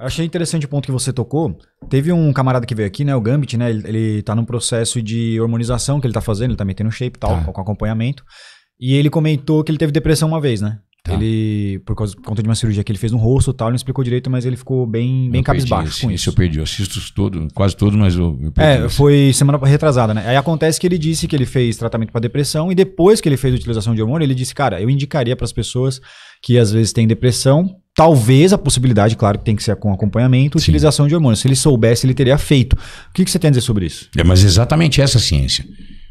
Achei interessante o ponto que você tocou. Teve um camarada que veio aqui, né? O Gambit, né? Ele, ele tá num processo de hormonização que ele tá fazendo, ele tá metendo shape e tal, tá. com acompanhamento. E ele comentou que ele teve depressão uma vez, né? Tá. Ele, por, causa, por conta de uma cirurgia que ele fez no rosto e tal, ele não explicou direito, mas ele ficou bem, bem eu cabisbaixo com isso. Isso eu perdi, eu assisto todo, quase todos, mas eu, eu perdi. É, foi semana retrasada, né? Aí acontece que ele disse que ele fez tratamento para depressão e depois que ele fez a utilização de hormônio, ele disse, cara, eu indicaria para as pessoas que às vezes têm depressão Talvez a possibilidade, claro que tem que ser com acompanhamento, Sim. utilização de hormônios. Se ele soubesse, ele teria feito. O que, que você tem a dizer sobre isso? É, mas exatamente essa é ciência.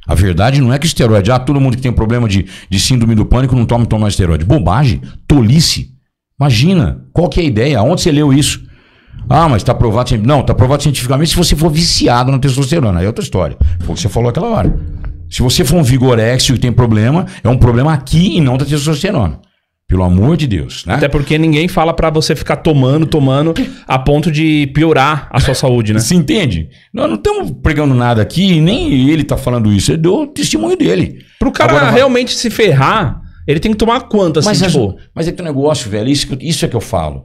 A verdade não é que esteroide. Ah, todo mundo que tem problema de, de síndrome do pânico não toma, toma esteroide. Bobagem, tolice. Imagina, qual que é a ideia? Onde você leu isso? Ah, mas está provado. Não, está provado cientificamente se você for viciado na testosterona. Aí é outra história. Foi o que você falou aquela hora. Se você for um vigorexio e tem problema, é um problema aqui e não da testosterona. Pelo amor de Deus, né? Até porque ninguém fala para você ficar tomando, tomando, a ponto de piorar a sua saúde, né? Se entende? Nós não estamos pregando nada aqui, nem ele tá falando isso. É do testemunho dele. Pro cara Agora, realmente vai... se ferrar, ele tem que tomar quantas, assim, mas, é- tipo... Mas é que o negócio, velho, isso, isso é que eu falo.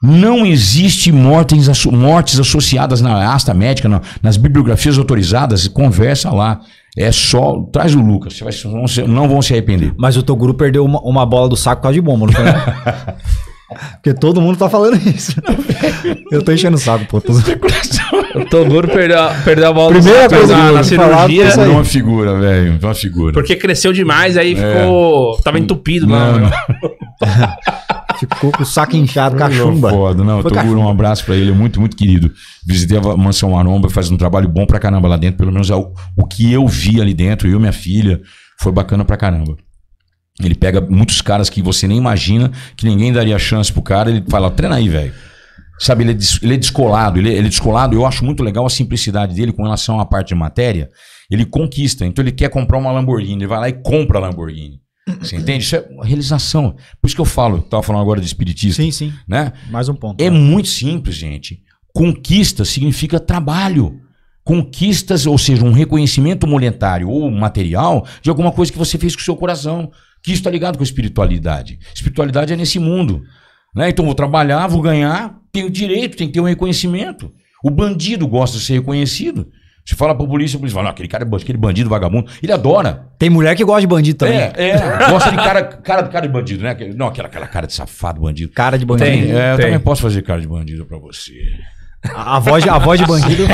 Não existe mortes, mortes associadas na asta médica, nas bibliografias autorizadas, conversa lá. É só. Traz o Lucas, vai, não, não, vão se arrepender. Mas o Toguro perdeu uma, uma bola do saco por causa de bomba, não foi? Porque todo mundo tá falando isso. Eu tô enchendo o saco, pô. Tô... É o Toguro perdeu, perdeu a bola Primeira do saco coisa ah, na cirurgia. Foi né? uma figura, velho. Foi uma figura. Porque cresceu demais, aí é. ficou. Tava entupido, mano. mano. Né? ficou com o saco inchado, cachumba. Foda, não, Foi Toguro, então, cachumba. um abraço pra ele, é muito, muito querido. Visitei a Mansão Maromba, faz um trabalho bom pra caramba lá dentro, pelo menos é o, o que eu vi ali dentro, eu e minha filha. Foi bacana pra caramba. Ele pega muitos caras que você nem imagina, que ninguém daria chance pro cara. Ele fala, treina aí, velho. Sabe, ele é, des, ele é descolado, ele é, ele é, descolado. Eu acho muito legal a simplicidade dele com relação à parte de matéria. Ele conquista. Então ele quer comprar uma Lamborghini, ele vai lá e compra a Lamborghini. Você entende? Isso é uma realização. Por isso que eu falo, estava falando agora de espiritismo. Sim, sim. Né? Mais um ponto. É né? muito simples, gente. Conquista significa trabalho. Conquistas, ou seja, um reconhecimento monetário ou material de alguma coisa que você fez com o seu coração. Que isso está ligado com a espiritualidade. Espiritualidade é nesse mundo. Né? Então vou trabalhar, vou ganhar, tenho direito, tem que ter um reconhecimento. O bandido gosta de ser reconhecido. Você fala pro polícia, o polícia fala, não, aquele cara é aquele bandido, vagabundo. Ele adora. Tem mulher que gosta de bandido também. É, é. gosta de cara, cara, cara de bandido, né? Não, aquela, aquela cara de safado, bandido. Cara de bandido. Tem, é, eu também posso fazer cara de bandido pra você. A, voz, de, a voz de bandido.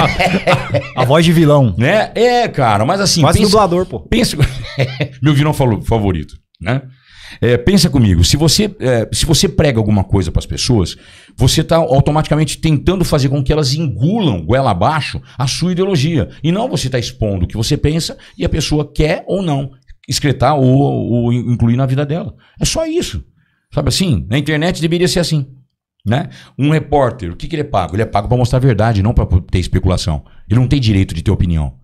A, a, voz de vilão. Né? É, cara, mas assim. Quase pensa, dublador, pô. Pensa, meu vilão favorito, né? É, pensa comigo, se você, é, se você prega alguma coisa para as pessoas, você está automaticamente tentando fazer com que elas engulam, goela abaixo, a sua ideologia. E não você está expondo o que você pensa e a pessoa quer ou não excretar ou, ou incluir na vida dela. É só isso. Sabe assim? Na internet deveria ser assim. Né? Um repórter, o que, que ele é pago? Ele é pago para mostrar a verdade, não para ter especulação. Ele não tem direito de ter opinião.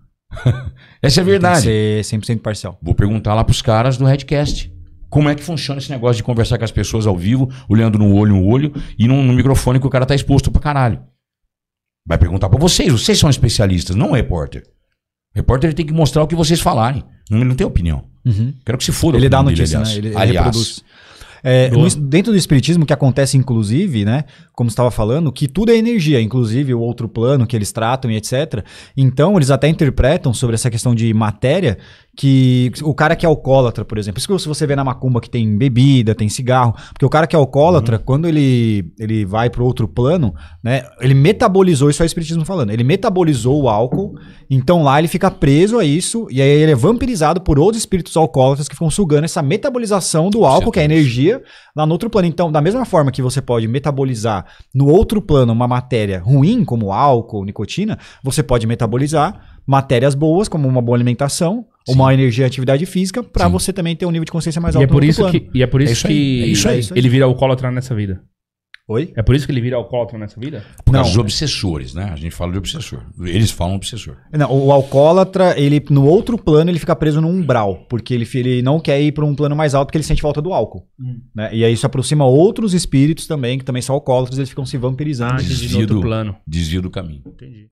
Essa é a verdade. Tem que ser 100% parcial. Vou perguntar lá para os caras do Redcast como é que funciona esse negócio de conversar com as pessoas ao vivo, olhando no olho no olho e no microfone que o cara tá exposto pra caralho. Vai perguntar para vocês, vocês são especialistas, não o repórter. O repórter ele tem que mostrar o que vocês falarem. Não, ele não tem opinião. Uhum. Quero que se foda. Ele dá a notícia, dele, aliás. Né? Ele, aliás. ele reproduz. É, no, dentro do espiritismo, que acontece inclusive, né, como estava falando, que tudo é energia, inclusive o outro plano que eles tratam e etc. Então, eles até interpretam sobre essa questão de matéria que o cara que é alcoólatra, por exemplo. Isso que você vê na macumba que tem bebida, tem cigarro, porque o cara que é alcoólatra, uhum. quando ele ele vai para outro plano, né, ele metabolizou isso é o espiritismo falando. Ele metabolizou o álcool, então lá ele fica preso a isso e aí ele é vampirizado por outros espíritos alcoólatras que ficam sugando essa metabolização do álcool, que é energia, lá no outro plano. Então, da mesma forma que você pode metabolizar no outro plano uma matéria ruim como álcool, nicotina, você pode metabolizar matérias boas como uma boa alimentação uma energia e atividade física para você também ter um nível de consciência mais e é alto. É por isso plano. que, e é por isso, é isso que é isso é ele vira alcoólatra nessa vida. Oi? É por isso que ele vira alcoólatra nessa vida? Por causa obsessores, né? A gente fala de obsessor. Eles falam obsessor. Não, o alcoólatra, ele no outro plano, ele fica preso num umbral, porque ele, ele não quer ir para um plano mais alto porque ele sente falta do álcool. Hum. Né? E aí isso aproxima outros espíritos também, que também são alcoólatras, eles ficam se vampirizando. Ah, desvio, do, plano. desvio do caminho. Entendi.